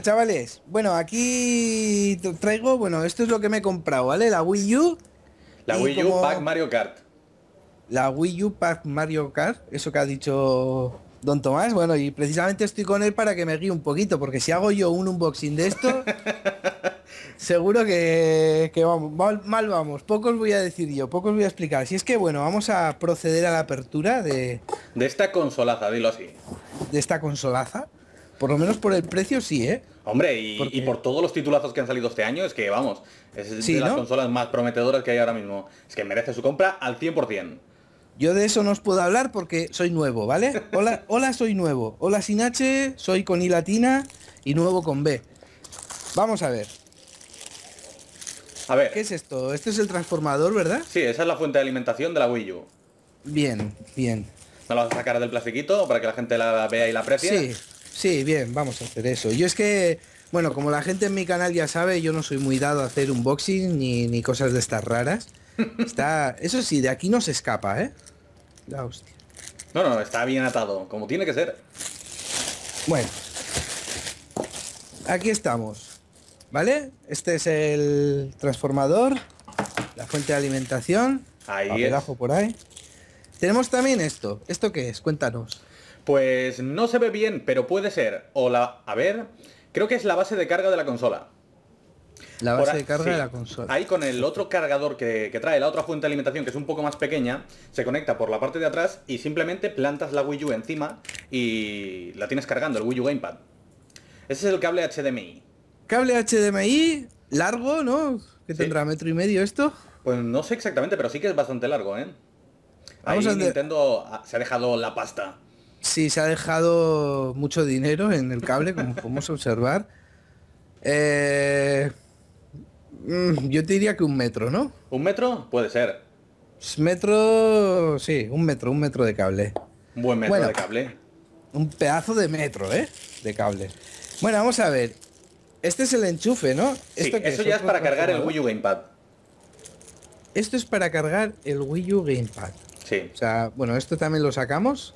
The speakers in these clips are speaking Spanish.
chavales, bueno, aquí traigo, bueno, esto es lo que me he comprado, ¿vale? La Wii U. La Wii U Pack Mario Kart. La Wii U Pack Mario Kart, eso que ha dicho Don Tomás. Bueno, y precisamente estoy con él para que me guíe un poquito, porque si hago yo un unboxing de esto, seguro que, vamos, mal, vamos. Pocos voy a decir yo, pocos voy a explicar. Si es que, bueno, vamos a proceder a la apertura de... De esta consolaza, dilo así. De esta consolaza. Por lo menos por el precio sí, ¿eh? Hombre, y, por todos los titulazos que han salido este año, es que vamos, es de las consolas más prometedoras que hay ahora mismo. Es que merece su compra al 100%. Yo de eso no os puedo hablar porque soy nuevo, ¿vale? Hola, hola soy nuevo. Hola sin H, soy con I latina y nuevo con B. Vamos a ver. A ver. ¿Qué es esto? Este es el transformador, ¿verdad? Sí, esa es la fuente de alimentación de la Wii U. Bien, bien. ¿No la vas a sacar del plastiquito para que la gente la vea y la aprecie? Sí, Sí, bien, vamos a hacer eso. Yo es que, bueno, como la gente en mi canal ya sabe, yo no soy muy dado a hacer unboxing ni, ni cosas de estas raras. Está, eso sí, de aquí no se escapa, ¿eh? La hostia. No, no, está bien atado, como tiene que ser. Bueno, aquí estamos, ¿vale? Este es el transformador, la fuente de alimentación. Ahí es. por ahí. Tenemos también esto. ¿Esto qué es? Cuéntanos. Pues no se ve bien, pero puede ser. O la... A ver, creo que es la base de carga de la consola. La base de carga de la consola. Ahí con el otro cargador que, trae, la otra fuente de alimentación que es un poco más pequeña, se conecta por la parte de atrás y simplemente plantas la Wii U encima y la tienes cargando, el Wii U Gamepad. Ese es el cable HDMI. Cable HDMI largo, ¿no? Que tendrá metro y medio esto. Pues no sé exactamente, pero sí que es bastante largo, ¿eh? Ahí Nintendo se ha dejado la pasta. Sí, se ha dejado mucho dinero en el cable, como podemos observar. Eh, mm, yo te diría que un metro, ¿no? ¿Un metro? Puede ser. Metro, sí, un metro, un metro de cable. Un buen metro de cable. Un pedazo de metro, ¿eh? De cable. Bueno, vamos a ver. Este es el enchufe, ¿no? ¿Esto sí, eso ya es para cargar el Wii U Gamepad. Esto es para cargar el Wii U Gamepad. Sí. O sea, bueno, esto también lo sacamos.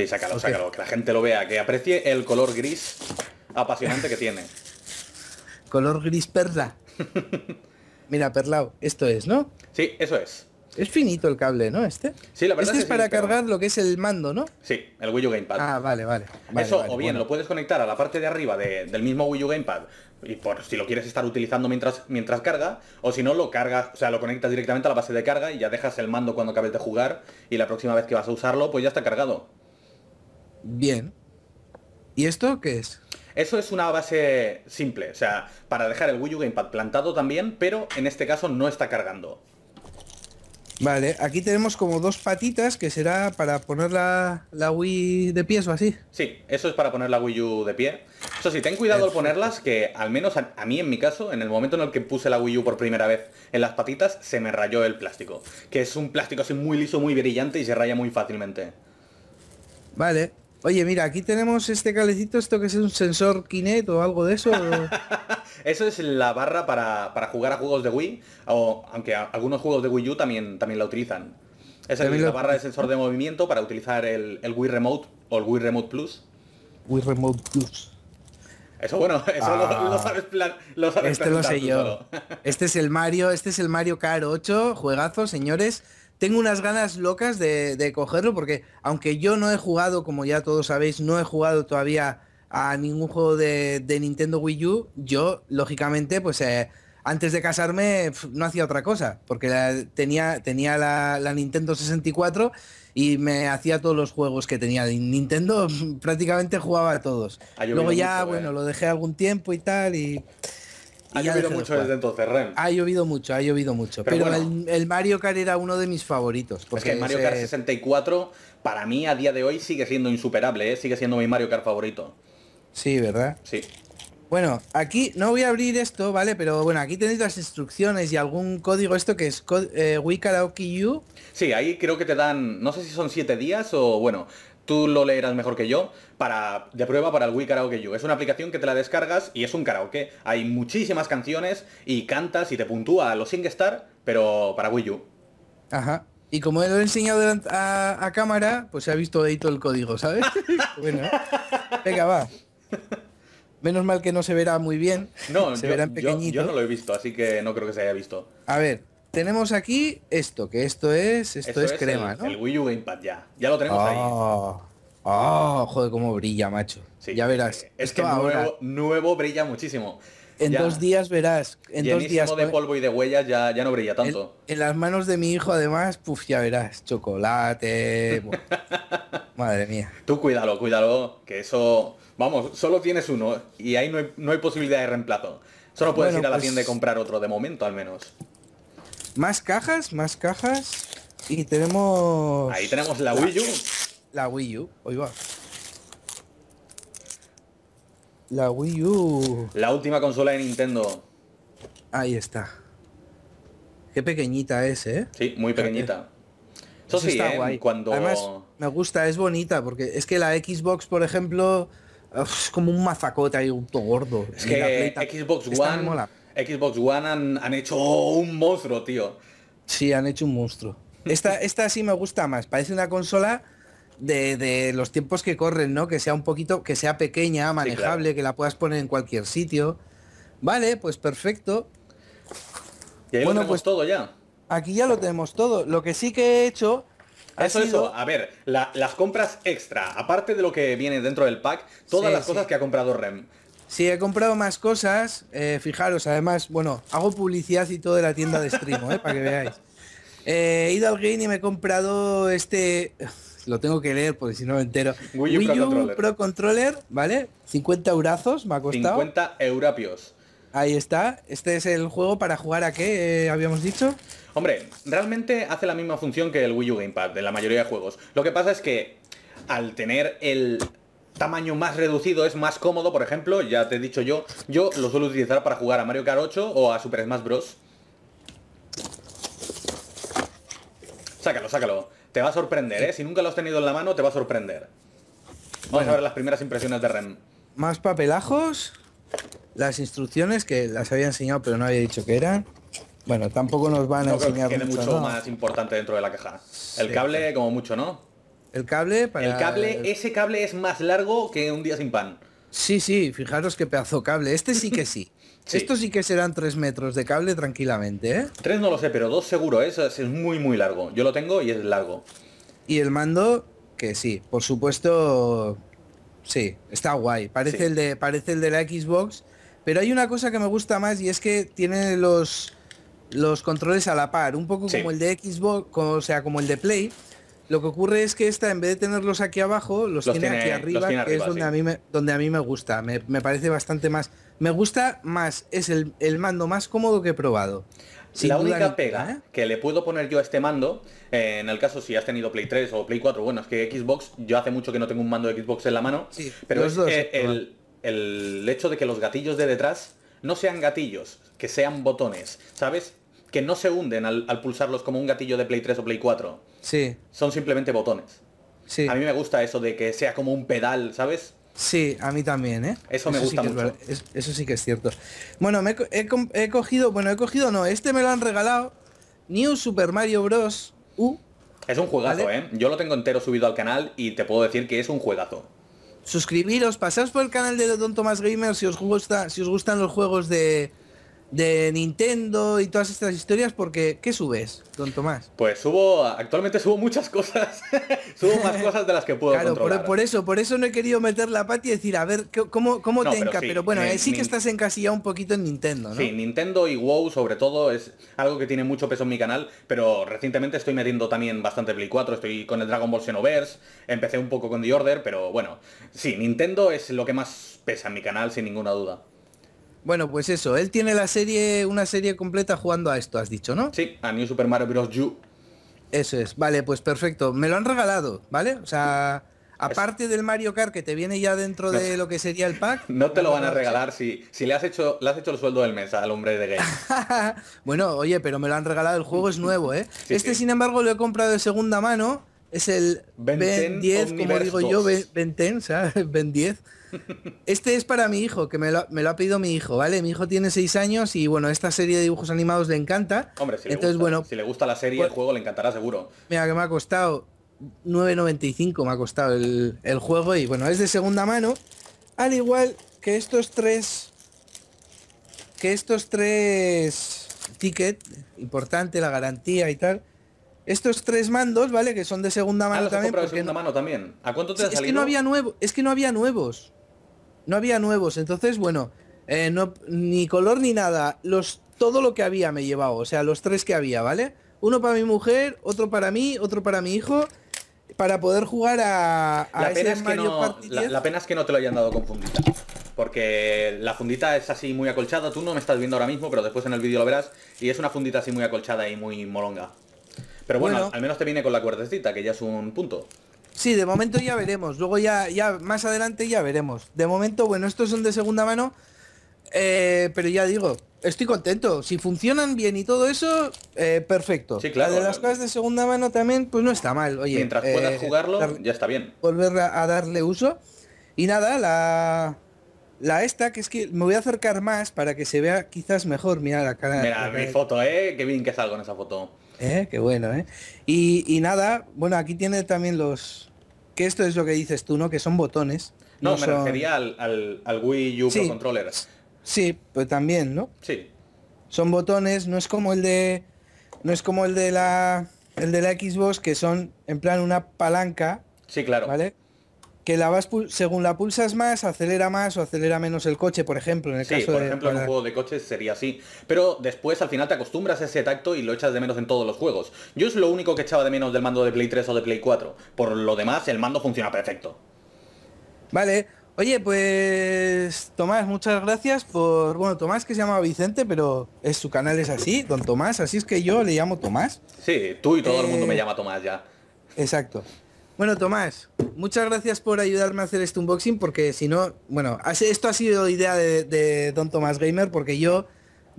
Sí, sácalo, sácalo. Que la gente lo vea, que aprecie el color gris apasionante que tiene. color gris perla. Mira, perlao, esto es, ¿no? Sí, eso es. Es finito el cable, ¿no? Este. Sí, la verdad este es, que es para cargar lo que es el mando, ¿no? Sí, el Wii U Gamepad. Ah, vale, vale. Eso, o bien lo puedes conectar a la parte de arriba del mismo Wii U Gamepad. Y por si lo quieres estar utilizando mientras, mientras carga, o si no, lo cargas, o sea, lo conectas directamente a la base de carga y ya dejas el mando cuando acabes de jugar y la próxima vez que vas a usarlo, pues ya está cargado. Bien. ¿Y esto qué es? Eso es una base simple, o sea, para dejar el Wii U Gamepad plantado también, pero en este caso no está cargando. Vale, aquí tenemos como dos patitas que será para poner la, Wii de pie o así. Sí, eso es para poner la Wii U de pie. Eso sí, ten cuidado al ponerlas, que al menos a, mí en mi caso, en el momento en el que puse la Wii U por primera vez en las patitas, se me rayó el plástico. Que es un plástico así muy liso, muy brillante y se raya muy fácilmente. Vale, Oye, mira, aquí tenemos este calecito, esto que es un sensor Kinect o algo de eso. eso es la barra para, jugar a juegos de Wii, aunque algunos juegos de Wii U también, también la utilizan. Esa es la barra de sensor de movimiento para utilizar el, Wii Remote o el Wii Remote Plus. Wii Remote Plus. Eso bueno, eso lo, ah. sabes, plan, lo sabes Este lo sé yo. este es el Mario, este es el Mario Kart 8, juegazo, señores tengo unas ganas locas de, cogerlo porque aunque yo no he jugado, como ya todos sabéis, no he jugado todavía a ningún juego de, Nintendo Wii U, yo lógicamente pues eh, antes de casarme no hacía otra cosa porque tenía, tenía la, Nintendo 64 y me hacía todos los juegos que tenía de Nintendo, prácticamente jugaba a todos. Luego ya, eh. bueno, lo dejé algún tiempo y tal y... Ha llovido mucho desde entonces, Ren. Ha llovido mucho, ha llovido mucho. Pero, el, Mario Kart era uno de mis favoritos. Porque es que el Mario Kart 64, para mí, a día de hoy, sigue siendo insuperable, ¿eh? sigue siendo mi Mario Kart favorito. Sí, ¿verdad? Sí. Bueno, aquí no voy a abrir esto, ¿vale? Pero bueno, aquí tenéis las instrucciones y algún código, esto que es eh, Karaoke You. Sí, ahí creo que te dan, no sé si son siete días o bueno, tú lo leerás mejor que yo, para, de prueba para el Wii Karaoke Es una aplicación que te la descargas y es un karaoke. Hay muchísimas canciones y cantas y te puntúa a los SingStar, pero para Wii U. Ajá. Y como lo he enseñado a, a cámara, pues se ha visto ahí todo el código, ¿sabes? bueno, venga, va. Menos mal que no se verá muy bien. No, se yo, verá Yo, no lo he visto, así que no creo que se haya visto. A ver, tenemos aquí esto, que esto es, esto, es, crema, el, El Wii U Gamepad ya. Ya lo tenemos ahí. Ah, ah, joder, cómo brilla, macho. Sí, ya verás. Es que nuevo, nuevo brilla muchísimo. En dos días verás. En dos días. de polvo y de huellas ya, ya no brilla tanto. En, las manos de mi hijo, además, puf, ya verás. Chocolate. Madre mía. Tú cuídalo, cuídalo, que eso Vamos, solo tienes uno y ahí no hay, posibilidad de reemplazo. Solo puedes ir a la pues tienda y comprar otro de momento al menos. Más cajas, más cajas. Y tenemos... Ahí tenemos la, Wii U. La Wii U, hoy La Wii U. La última consola de Nintendo. Ahí está. Qué pequeñita es, ¿eh? Sí, muy pequeñita. Eso, sí, está ¿eh? guay. cuando... Además, me gusta, es bonita, porque es que la Xbox, por ejemplo, es como un mazacote ahí, un gordo. Es que Xbox One, Xbox One han, hecho un monstruo, tío. Sí, han hecho un monstruo. Esta, esta sí me gusta más. Parece una consola de, los tiempos que corren, ¿no? Que sea un poquito, que sea pequeña, manejable, que la puedas poner en cualquier sitio. Vale, pues perfecto. Y bueno, pues todo ya. Aquí ya lo tenemos todo. Lo que sí que he hecho eso, eso. A ver, las compras extra, aparte de lo que viene dentro del pack, todas las cosas que ha comprado Rem. Sí, he comprado más cosas. Eh, fijaros, además, bueno, hago publicidad y todo de la tienda de stream, eh, para que veáis. Eh, he ido al Game y me he comprado este. Lo tengo que leer porque si no me entero. Wii U, Pro, Controller. ¿vale? 50 eurazos me ha costado. 50 eurapios. Ahí está. Este es el juego para jugar a qué eh, habíamos dicho. Hombre, realmente hace la misma función que el Wii U Gamepad de la mayoría de juegos. Lo que pasa es que al tener el tamaño más reducido es más cómodo, por ejemplo, ya te he dicho yo, yo lo suelo utilizar para jugar a Mario Kart 8 o a Super Smash Bros. Sácalo, sácalo. Te va a sorprender, ¿eh? Si nunca lo has tenido en la mano, te va a sorprender. Vamos a ver las primeras impresiones de Rem. Más papelajos las instrucciones que las había enseñado pero no había dicho que eran. Bueno, tampoco nos van a enseñar mucho, más importante dentro de la caja. El cable como mucho, ¿no? El cable para El cable, ese cable es más largo que un día sin pan. Sí, sí, fijaros qué pedazo cable. Este sí que sí. Esto sí que serán tres metros de cable tranquilamente, ¿eh? 3 no lo sé, pero dos seguro, ¿eh? Eso es muy, muy largo. Yo lo tengo y es largo. Y el mando, que sí, por supuesto, sí, está guay. Parece, el, de, parece el de la Xbox, pero hay una cosa que me gusta más y es que tiene los, los controles a la par, un poco como el de Xbox, o sea, como el de Play. Lo que ocurre es que esta, en vez de tenerlos aquí abajo, los, tiene, aquí arriba, que es donde, a mí me, donde a mí me gusta. Me, parece bastante más. Me gusta más, es el, mando más cómodo que he probado. la única pega ¿eh? que le puedo poner yo a este mando, eh, en el caso si has tenido Play 3 o Play 4, bueno, es que Xbox, yo hace mucho que no tengo un mando de Xbox en la mano, pero es que el, el hecho de que los gatillos de detrás no sean gatillos, que sean botones, ¿sabes? Que no se hunden al, pulsarlos como un gatillo de Play 3 o Play 4. Sí. Son simplemente botones. Sí. A mí me gusta eso de que sea como un pedal, ¿sabes? Sí, a mí también, ¿eh? Eso me gusta sí mucho. eso sí que es cierto. Bueno, he, cogido, bueno, he cogido, no, este me lo han regalado. New Super Mario Bros. U. Es un juegazo, ¿eh? Yo lo tengo entero subido al canal y te puedo decir que es un juegazo suscribiros, pasaos por el canal de Don Tomás Gamer si os gusta, si os gustan los juegos de, de Nintendo y todas estas historias porque ¿qué subes, don Tomás? Pues subo, actualmente subo muchas cosas, subo más cosas de las que puedo controlar. Por, por, eso, por eso no he querido meter la pata y decir, a ver, ¿cómo, cómo te pero, pero bueno, eh, sí que estás encasillado un poquito en Nintendo, ¿no? Sí, Nintendo y WoW sobre todo es algo que tiene mucho peso en mi canal, pero recientemente estoy metiendo también bastante Play 4, estoy con el Dragon Ball Xenoverse, empecé un poco con The Order, pero bueno, sí, Nintendo es lo que más pesa en mi canal sin ninguna duda. Bueno, pues eso, él tiene la serie, una serie completa jugando a esto, has dicho, ¿no? Sí, a New Super Mario Bros. U. Eso es, vale, pues perfecto. Me lo han regalado, ¿vale? O sea, aparte del Mario Kart que te viene ya dentro de lo que sería el pack. No te lo van a regalar si, si le has hecho le has hecho el sueldo del mes al hombre de game. bueno, oye, pero me lo han regalado, el juego es nuevo, ¿eh? este, sin embargo, lo he comprado de segunda mano es el Ben, 10, como digo yo, ben, 10, Ben 10. Este es para mi hijo, que me lo, ha pedido mi hijo, ¿vale? Mi hijo tiene 6 años y bueno, esta serie de dibujos animados le encanta. Hombre, si, Entonces, bueno, si le gusta la serie, pues el juego le encantará seguro. Mira, que me ha costado 9.95, me ha costado el, el juego y bueno, es de segunda mano. Al igual que estos tres... Que estos tres ticket, importante, la garantía y tal estos tres mandos, ¿vale? Que son de segunda mano ah, también. de segunda mano también. ¿A cuánto te Es que no había es que no había nuevos. No había nuevos, entonces bueno, eh, no, ni color ni nada. Los todo lo que había me he llevado, o sea, los tres que había, ¿vale? Uno para mi mujer, otro para mí, otro para mi hijo, para poder jugar a, la, pena la, la pena es que no te lo hayan dado con fundita porque la fundita es así muy acolchada, tú no me estás viendo ahora mismo, pero después en el vídeo lo verás, y es una fundita así muy acolchada y muy molonga. Pero bueno, al menos te viene con la cuartecita, que ya es un punto. Sí, de momento ya veremos. Luego ya, ya más adelante ya veremos. De momento, bueno, estos son de segunda mano. Eh, pero ya digo, estoy contento. Si funcionan bien y todo eso, eh, perfecto. Sí, claro. las cosas de segunda mano también, pues no está mal. Oye, mientras puedas eh, jugarlo, ya está bien. Volver a, darle uso. Y nada, la la esta que es que me voy a acercar más para que se vea quizás mejor. Mira la cara. Mira mi foto, eh. Qué bien que salgo en esa foto. ¿eh? Qué bueno, ¿eh? Y, nada, bueno, aquí tiene también los... Que esto es lo que dices tú, ¿no? Que son botones. No, me refería al, al, Wii U sí. Pro Sí, pues también, ¿no? Sí. Son botones, no es como el de... No es como el de la... El de la Xbox, que son en plan una palanca. Sí, claro. ¿Vale? que la vas según la pulsas más, acelera más o acelera menos el coche, por ejemplo. En el sí, caso por ejemplo, en un juego de coches sería así. Pero después al final te acostumbras a ese tacto y lo echas de menos en todos los juegos. Yo es lo único que echaba de menos del mando de Play 3 o de Play 4. Por lo demás, el mando funciona perfecto. Vale. Oye, pues Tomás, muchas gracias por... Bueno, Tomás que se llama Vicente, pero es, su canal es así, don Tomás, así es que yo le llamo Tomás. Sí, tú y todo el mundo me eh, llama Tomás ya. Exacto. Bueno, Tomás, muchas gracias por ayudarme a hacer este unboxing porque si no, bueno, esto ha sido idea de, de Don Tomás Gamer porque yo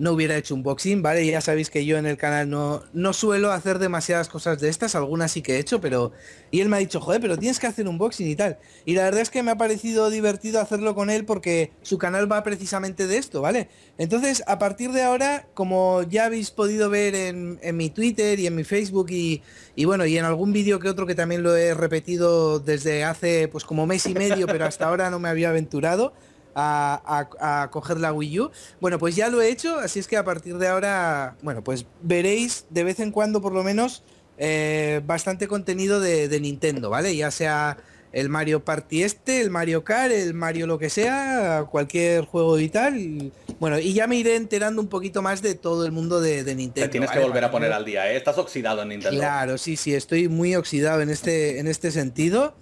no hubiera hecho un boxing, ¿vale? Ya sabéis que yo en el canal no, no suelo hacer demasiadas cosas de estas, algunas sí que he hecho, pero... Y él me ha dicho, joder, pero tienes que hacer un boxing y tal. Y la verdad es que me ha parecido divertido hacerlo con él porque su canal va precisamente de esto, ¿vale? Entonces, a partir de ahora, como ya habéis podido ver en, mi Twitter y en mi Facebook y, y bueno, y en algún vídeo que otro que también lo he repetido desde hace pues como mes y medio, pero hasta ahora no me había aventurado, a, coger la Wii U. Bueno, pues ya lo he hecho, así es que a partir de ahora, bueno, pues veréis de vez en cuando por lo menos eh, bastante contenido de, Nintendo, ¿vale? Ya sea el Mario Party este, el Mario Kart, el Mario lo que sea, cualquier juego y tal. bueno, y ya me iré enterando un poquito más de todo el mundo de, Nintendo. Te tienes que volver a poner al día, ¿eh? Estás oxidado en Nintendo. Claro, sí, sí, estoy muy oxidado en este, en este sentido.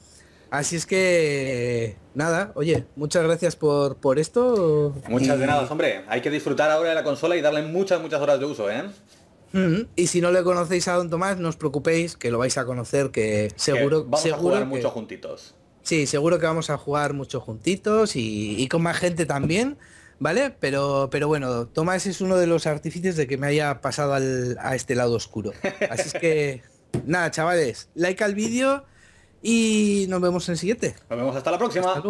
Así es que nada, oye, muchas gracias por, por esto. Muchas de nada, hombre. Hay que disfrutar ahora de la consola y darle muchas, muchas horas de uso, ¿eh? Y si no le conocéis a Don Tomás, no os preocupéis, que lo vais a conocer, que seguro... Que vamos a jugar mucho juntitos. Sí, seguro que vamos a jugar mucho juntitos y, con más gente también. ¿vale? Pero, pero bueno, Tomás es uno de los artífices de que me haya pasado al, a este lado oscuro. Así es que, nada, chavales, like al vídeo y nos vemos en el siguiente. Nos vemos hasta la próxima.